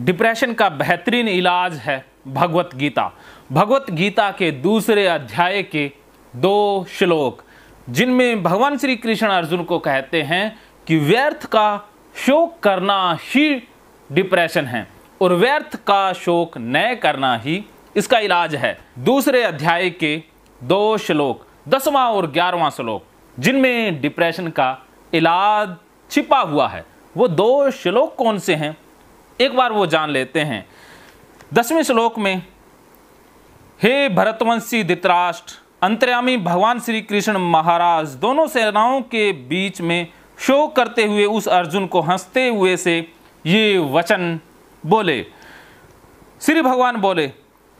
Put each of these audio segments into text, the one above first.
depression का बेहतरीन इलाज है भगवत गीता भगवत गीता के दूसरे अध्याय के दो श्लोक जिनमें भगवान श्री कृष्ण अर्जुन को कहते हैं कि व्यर्थ का शोक करना ही डिप्रेशन है और व्यर्थ का शोक न करना ही इसका इलाज है दूसरे अध्याय के दो श्लोक दसवां और ग्यारहवां श्लोक जिनमें डिप्रेशन का इलाज छिपा हुआ है वो दो श्लोक कौन से हैं एक बार वो जान लेते हैं दसवें श्लोक में हे भरतवंशी धित्राष्ट्र अंतर्यामी भगवान श्री कृष्ण महाराज दोनों सेनाओं के बीच में शोक करते हुए उस अर्जुन को हंसते हुए से ये वचन बोले श्री भगवान बोले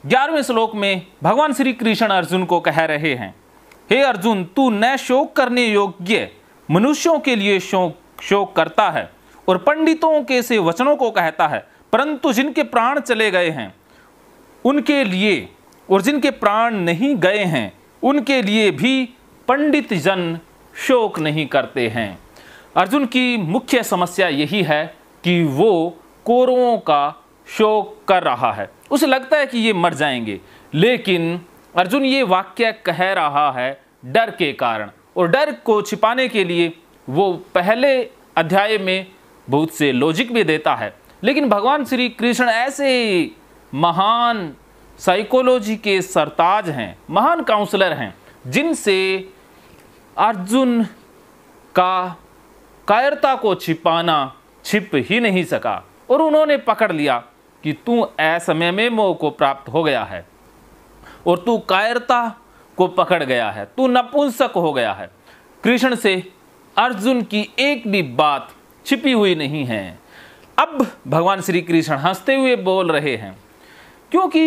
ग्यारहवें श्लोक में भगवान श्री कृष्ण अर्जुन को कह रहे हैं हे अर्जुन तू न शोक करने योग्य मनुष्यों के लिए शोक शोक करता है और पंडितों के से वचनों को कहता है परंतु जिनके प्राण चले गए हैं उनके लिए और जिनके प्राण नहीं गए हैं उनके लिए भी पंडित जन शोक नहीं करते हैं अर्जुन की मुख्य समस्या यही है कि वो कौरवों का शोक कर रहा है उसे लगता है कि ये मर जाएंगे लेकिन अर्जुन ये वाक्य कह रहा है डर के कारण और डर को छिपाने के लिए वो पहले अध्याय में बहुत से लॉजिक भी देता है लेकिन भगवान श्री कृष्ण ऐसे महान साइकोलॉजी के सरताज हैं महान काउंसलर हैं जिनसे अर्जुन का कायरता को छिपाना छिप ही नहीं सका और उन्होंने पकड़ लिया कि तू ऐसमय में मोह को प्राप्त हो गया है और तू कायरता को पकड़ गया है तू नपुंसक हो गया है कृष्ण से अर्जुन की एक भी बात छिपी हुई नहीं है अब भगवान श्री कृष्ण हंसते हुए बोल रहे हैं क्योंकि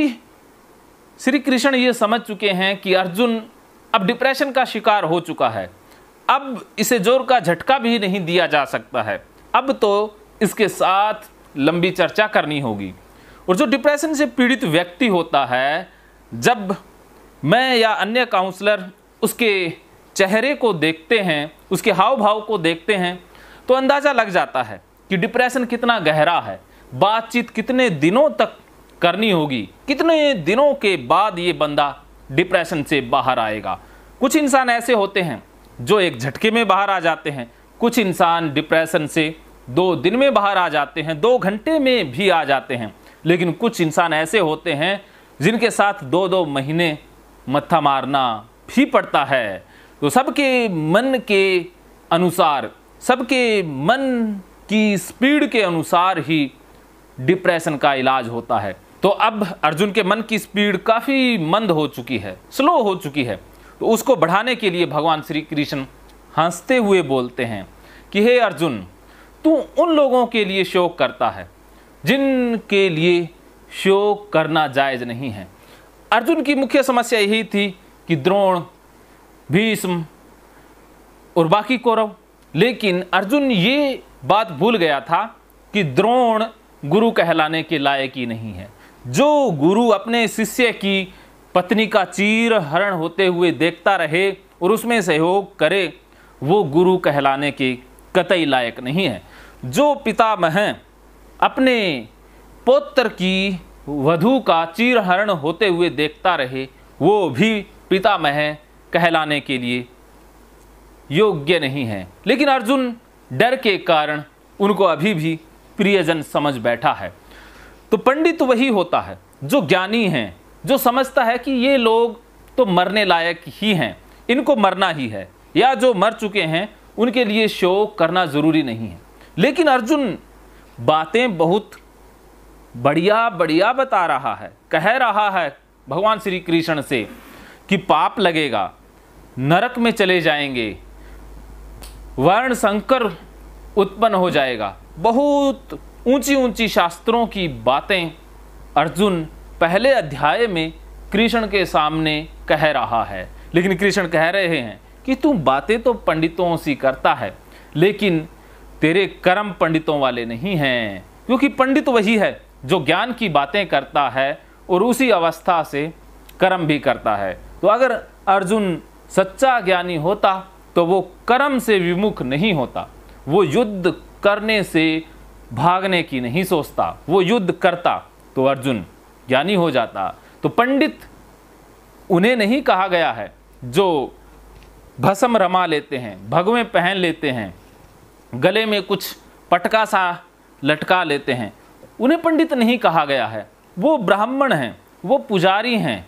श्री कृष्ण ये समझ चुके हैं कि अर्जुन अब डिप्रेशन का शिकार हो चुका है अब इसे जोर का झटका भी नहीं दिया जा सकता है अब तो इसके साथ लंबी चर्चा करनी होगी और जो डिप्रेशन से पीड़ित व्यक्ति होता है जब मैं या अन्य काउंसलर उसके चेहरे को देखते हैं उसके हाव भाव को देखते हैं तो अंदाज़ा लग जाता है कि डिप्रेशन कितना गहरा है बातचीत कितने दिनों तक करनी होगी कितने दिनों के बाद ये बंदा डिप्रेशन से बाहर आएगा कुछ इंसान ऐसे होते हैं जो एक झटके में बाहर आ जाते हैं कुछ इंसान डिप्रेशन से दो दिन में बाहर आ जाते हैं दो घंटे में भी आ जाते हैं लेकिन कुछ इंसान ऐसे होते हैं जिनके साथ दो दो महीने मत्था मारना भी पड़ता है तो सबके मन के अनुसार सबके मन की स्पीड के अनुसार ही डिप्रेशन का इलाज होता है तो अब अर्जुन के मन की स्पीड काफ़ी मंद हो चुकी है स्लो हो चुकी है तो उसको बढ़ाने के लिए भगवान श्री कृष्ण हंसते हुए बोलते हैं कि हे अर्जुन तू उन लोगों के लिए शोक करता है जिनके लिए शोक करना जायज़ नहीं है अर्जुन की मुख्य समस्या यही थी कि द्रोण भीष्म और बाकी कौरव लेकिन अर्जुन ये बात भूल गया था कि द्रोण गुरु कहलाने के लायक ही नहीं है जो गुरु अपने शिष्य की पत्नी का चीर हरण होते हुए देखता रहे और उसमें सहयोग करे वो गुरु कहलाने के कतई लायक नहीं है जो पितामह अपने पोत्र की वधु का हरण होते हुए देखता रहे वो भी पितामह कहलाने के लिए योग्य नहीं है लेकिन अर्जुन डर के कारण उनको अभी भी प्रियजन समझ बैठा है तो पंडित वही होता है जो ज्ञानी हैं जो समझता है कि ये लोग तो मरने लायक ही हैं इनको मरना ही है या जो मर चुके हैं उनके लिए शोक करना ज़रूरी नहीं है लेकिन अर्जुन बातें बहुत बढ़िया बढ़िया बता रहा है कह रहा है भगवान श्री कृष्ण से कि पाप लगेगा नरक में चले जाएंगे वर्ण संकर उत्पन्न हो जाएगा बहुत ऊंची ऊंची शास्त्रों की बातें अर्जुन पहले अध्याय में कृष्ण के सामने कह रहा है लेकिन कृष्ण कह रहे हैं कि तू बातें तो पंडितों से करता है लेकिन तेरे कर्म पंडितों वाले नहीं हैं क्योंकि पंडित वही है जो ज्ञान की बातें करता है और उसी अवस्था से कर्म भी करता है तो अगर अर्जुन सच्चा ज्ञानी होता तो वो कर्म से विमुख नहीं होता वो युद्ध करने से भागने की नहीं सोचता वो युद्ध करता तो अर्जुन ज्ञानी हो जाता तो पंडित उन्हें नहीं कहा गया है जो भस्म रमा लेते हैं भगवें पहन लेते हैं गले में कुछ पटका सा लटका लेते हैं उन्हें पंडित नहीं कहा गया है वो ब्राह्मण हैं वो पुजारी हैं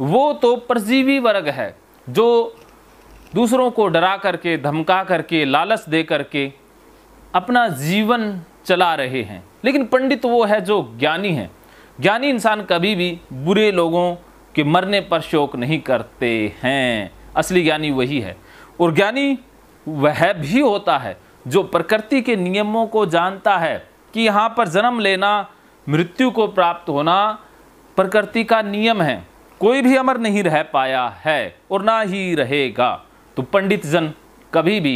वो तो परजीवी वर्ग है जो दूसरों को डरा करके धमका करके लालच दे करके अपना जीवन चला रहे हैं लेकिन पंडित वो है जो ज्ञानी है ज्ञानी इंसान कभी भी बुरे लोगों के मरने पर शोक नहीं करते हैं असली ज्ञानी वही है और ज्ञानी वह भी होता है जो प्रकृति के नियमों को जानता है कि यहाँ पर जन्म लेना मृत्यु को प्राप्त होना प्रकृति का नियम है कोई भी अमर नहीं रह पाया है और ना ही रहेगा तो पंडित जन कभी भी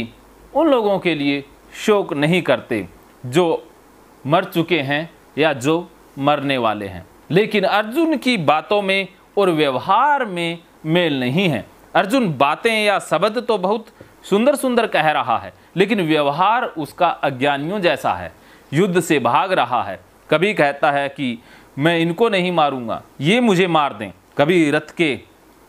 उन लोगों के लिए शोक नहीं करते जो मर चुके हैं या जो मरने वाले हैं लेकिन अर्जुन की बातों में और व्यवहार में मेल नहीं है अर्जुन बातें या शब्द तो बहुत सुंदर सुंदर कह रहा है लेकिन व्यवहार उसका अज्ञानियों जैसा है युद्ध से भाग रहा है कभी कहता है कि मैं इनको नहीं मारूंगा ये मुझे मार दें कभी रथ के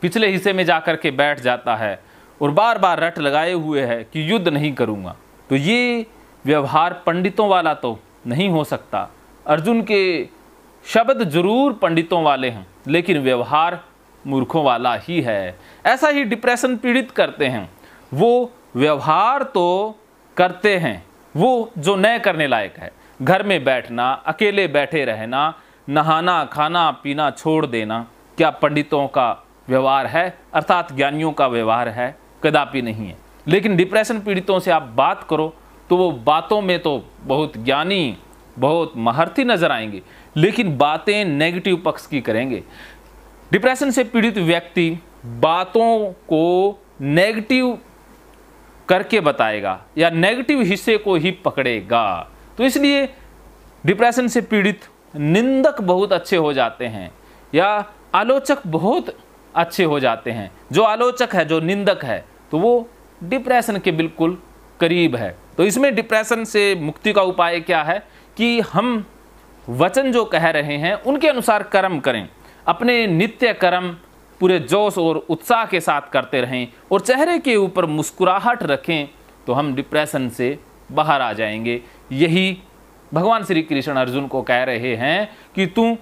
पिछले हिस्से में जा कर के बैठ जाता है और बार बार रट लगाए हुए है कि युद्ध नहीं करूँगा तो ये व्यवहार पंडितों वाला तो नहीं हो सकता अर्जुन के शब्द जरूर पंडितों वाले हैं लेकिन व्यवहार मूर्खों वाला ही है ऐसा ही डिप्रेशन पीड़ित करते हैं वो व्यवहार तो करते हैं वो जो न करने लायक है घर में बैठना अकेले बैठे रहना नहाना खाना पीना छोड़ देना क्या पंडितों का व्यवहार है अर्थात ज्ञानियों का व्यवहार है कदापि नहीं है लेकिन डिप्रेशन पीड़ितों से आप बात करो तो वो बातों में तो बहुत ज्ञानी बहुत महारथी नज़र आएंगे लेकिन बातें नेगेटिव पक्ष की करेंगे डिप्रेशन से पीड़ित व्यक्ति बातों को नेगेटिव करके बताएगा या नेगेटिव हिस्से को ही पकड़ेगा तो इसलिए डिप्रेशन से पीड़ित निंदक बहुत अच्छे हो जाते हैं या आलोचक बहुत अच्छे हो जाते हैं जो आलोचक है जो निंदक है तो वो डिप्रेशन के बिल्कुल करीब है तो इसमें डिप्रेशन से मुक्ति का उपाय क्या है कि हम वचन जो कह रहे हैं उनके अनुसार कर्म करें अपने नित्य कर्म पूरे जोश और उत्साह के साथ करते रहें और चेहरे के ऊपर मुस्कुराहट रखें तो हम डिप्रेशन से बाहर आ जाएंगे यही भगवान श्री कृष्ण अर्जुन को कह रहे हैं कि तू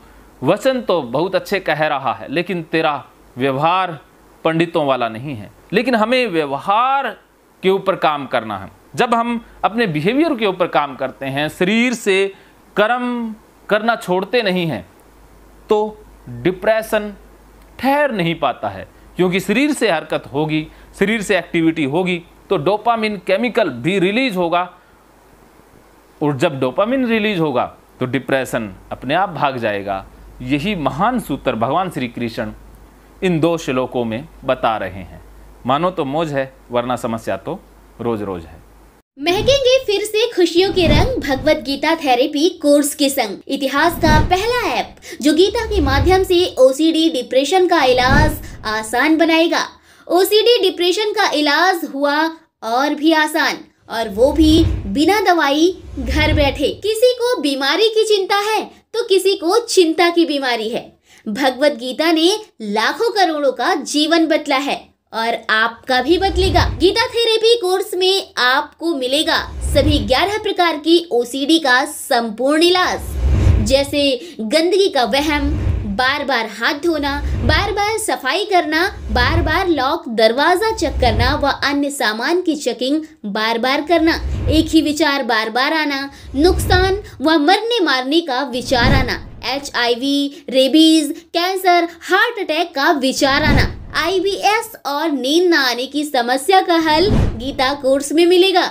वचन तो बहुत अच्छे कह रहा है लेकिन तेरा व्यवहार पंडितों वाला नहीं है लेकिन हमें व्यवहार के ऊपर काम करना है जब हम अपने बिहेवियर के ऊपर काम करते हैं शरीर से कर्म करना छोड़ते नहीं हैं तो डिप्रेशन ठहर नहीं पाता है क्योंकि शरीर से हरकत होगी शरीर से एक्टिविटी होगी तो डोपामिन केमिकल भी रिलीज होगा और जब डोपामिन रिलीज होगा तो डिप्रेशन अपने आप भाग जाएगा यही महान सूत्र भगवान श्री कृष्ण इन दो श्लोकों में बता रहे हैं मानो तो मोज है वरना समस्या तो रोज रोज है महकेंगे फिर से खुशियों के रंग भगवत गीता थेरेपी कोर्स के संग इतिहास का पहला ऐप जो गीता के माध्यम से ओसीडी डिप्रेशन का इलाज आसान बनाएगा ओसीडी डिप्रेशन का इलाज हुआ और भी आसान और वो भी बिना दवाई घर बैठे किसी को बीमारी की चिंता है तो किसी को चिंता की बीमारी है भगवत गीता ने लाखों करोड़ों का जीवन बदला है और आपका भी बदलेगा गीता थेरेपी कोर्स में आपको मिलेगा सभी 11 प्रकार की ओसीडी का संपूर्ण इलाज जैसे गंदगी का वहम बार बार हाथ धोना बार बार सफाई करना बार बार लॉक दरवाजा चेक करना व अन्य सामान की चेकिंग बार बार करना एक ही विचार बार बार आना नुकसान व मरने मारने का विचार आना एच रेबीज कैंसर हार्ट अटैक का विचार आना आई और नींद न आने की समस्या का हल गीता कोर्स में मिलेगा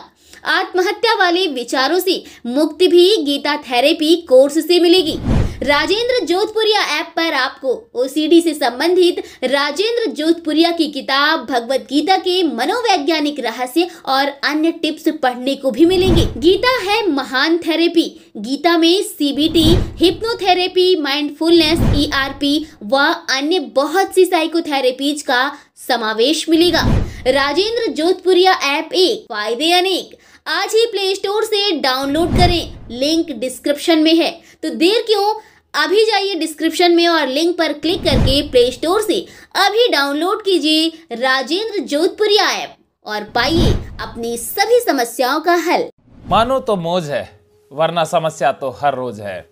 आत्महत्या वाले विचारों से मुक्ति भी गीता थेरेपी कोर्स से मिलेगी राजेंद्र जोधपुरिया ऐप पर आपको ओसीडी से संबंधित राजेंद्र जोधपुरिया की किताब भगवत गीता के मनोवैज्ञानिक रहस्य और अन्य टिप्स पढ़ने को भी मिलेंगे गीता है महान थेरेपी गीता में सीबीटी हिप्नोथेरेपी माइंडफुलनेस ईआरपी व अन्य बहुत सी साइकोथेरेपीज का समावेश मिलेगा राजेंद्र जोधपुरिया ऐप एक फायदे अनेक आज ही प्ले स्टोर से डाउनलोड करें लिंक डिस्क्रिप्शन में है तो देर क्यों अभी जाइए डिस्क्रिप्शन में और लिंक पर क्लिक करके प्ले स्टोर से अभी डाउनलोड कीजिए राजेंद्र जोधपुरी ऐप और पाइए अपनी सभी समस्याओं का हल मानो तो मौज है वरना समस्या तो हर रोज है